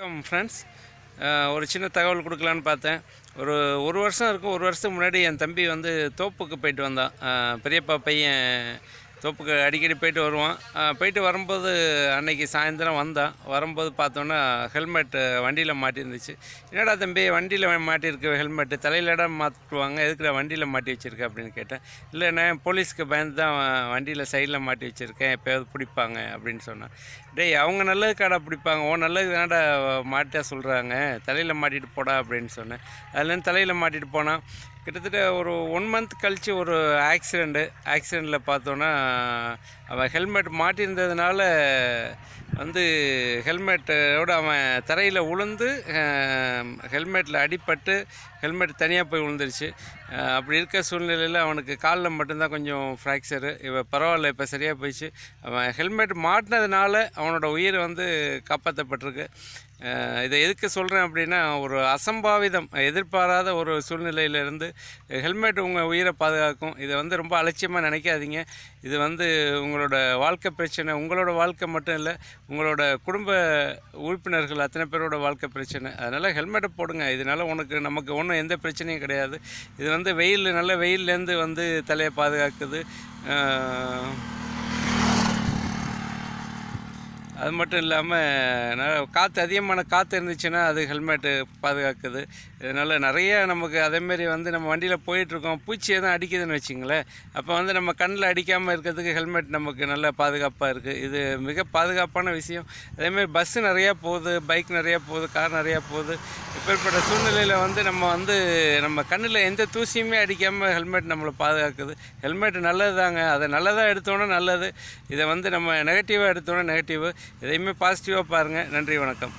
வணக்கம் ஃப்ரெண்ட்ஸ் ஒரு சின்ன தகவல் கொடுக்கலான்னு பார்த்தேன் ஒரு ஒரு வருஷம் இருக்கும் ஒரு வருஷத்துக்கு முன்னாடி என் தம்பி வந்து தோப்புக்கு போயிட்டு வந்தான் பெரியப்பா பையன் தோப்புக்கு அடிக்கடி போயிட்டு வருவோம் போயிட்டு வரும்போது அன்னைக்கு சாயந்தரம் வந்தான் வரும்போது பார்த்தோன்னா ஹெல்மெட்டு வண்டியில் மாட்டியிருந்துச்சு என்னடா தம்பி வண்டியில் மாட்டியிருக்க ஹெல்மெட்டு தலையிலடா மாற்றுவாங்க எதுக்குடா வண்டியில் மாட்டி வச்சுருக்க அப்படின்னு கேட்டேன் இல்லை நான் போலீஸ்க்கு பயந்து தான் வண்டியில் சைடில் மாட்டி வச்சுருக்கேன் எப்போயாவது பிடிப்பாங்க அப்படின்னு சொன்னேன் டேய் அவங்க நல்லது காடா பிடிப்பாங்க ஓ நல்லது தானடா மாட்டா சொல்கிறாங்க தலையில் மாட்டிட்டு போடா அப்படின்னு சொன்னேன் அதுலேருந்து தலையில் மாட்டிட்டு போனால் கிட்டத்தட்ட ஒரு ஒன் மந்த் கழித்து ஒரு ஆக்சிடெண்ட்டு ஆக்சிடெண்ட்டில் பார்த்தோன்னா அவன் ஹெல்மெட் மாட்டியிருந்ததுனால வந்து ஹெல்மெட்டோடு அவன் தரையில் உளுந்து ஹெல்மெட்டில் அடிப்பட்டு ஹெல்மெட் தனியாக போய் விழுந்துருச்சு அப்படி இருக்க சூழ்நிலையில் அவனுக்கு காலில் மட்டும்தான் கொஞ்சம் ஃப்ராக்சரு இப்போ பரவாயில்ல இப்போ சரியாக போயிடுச்சு அவன் ஹெல்மெட் மாட்டினதுனால அவனோட உயிர் வந்து காப்பாற்றப்பட்டிருக்கு இதை எதுக்கு சொல்கிறேன் அப்படின்னா ஒரு அசம்பாவிதம் எதிர்பாராத ஒரு சூழ்நிலையிலேருந்து ஹெல்மெட் உங்கள் உயிரை பாதுகாக்கும் இதை வந்து ரொம்ப அலட்சியமாக நினைக்காதீங்க இது வந்து உங்களோட வாழ்க்கை பிரச்சனை உங்களோட வாழ்க்கை மட்டும் இல்லை உங்களோட குடும்ப உறுப்பினர்கள் அத்தனை பேரோட வாழ்க்கை பிரச்சனை அதனால் ஹெல்மெட்டை போடுங்க இதனால் உனக்கு நமக்கு ஒன்றும் எந்த பிரச்சனையும் கிடையாது இது வந்து வெயில் நல்ல வெயில்லேருந்து வந்து தலையை பாதுகாக்குது அது மட்டும் இல்லாமல் காற்று அதிகமான காற்று இருந்துச்சுன்னா அது ஹெல்மெட்டு பாதுகாக்குது இதனால் நிறைய நமக்கு அதேமாரி வந்து நம்ம வண்டியில் போயிட்டுருக்கோம் பூச்சி எதுவும் அடிக்குதுன்னு வச்சிங்களேன் அப்போ வந்து நம்ம கண்ணில் அடிக்காமல் இருக்கிறதுக்கு ஹெல்மெட் நமக்கு நல்ல பாதுகாப்பாக இருக்குது இது மிக பாதுகாப்பான விஷயம் அதேமாதிரி பஸ்ஸு நிறையா போகுது பைக் நிறையா போகுது கார் நிறையா போகுது இப்பேற்பட்ட சூழ்நிலையில் வந்து நம்ம வந்து நம்ம கண்ணில் எந்த தூசியுமே அடிக்காமல் ஹெல்மெட் நம்மளை பாதுகாக்குது ஹெல்மெட் நல்லது தாங்க அதை நல்லதாக எடுத்தோன்னா நல்லது இதை வந்து நம்ம நெகட்டிவாக எடுத்தோன்னா நெகட்டிவ் எதையுமே பாசிட்டிவாக பாருங்கள் நன்றி வணக்கம்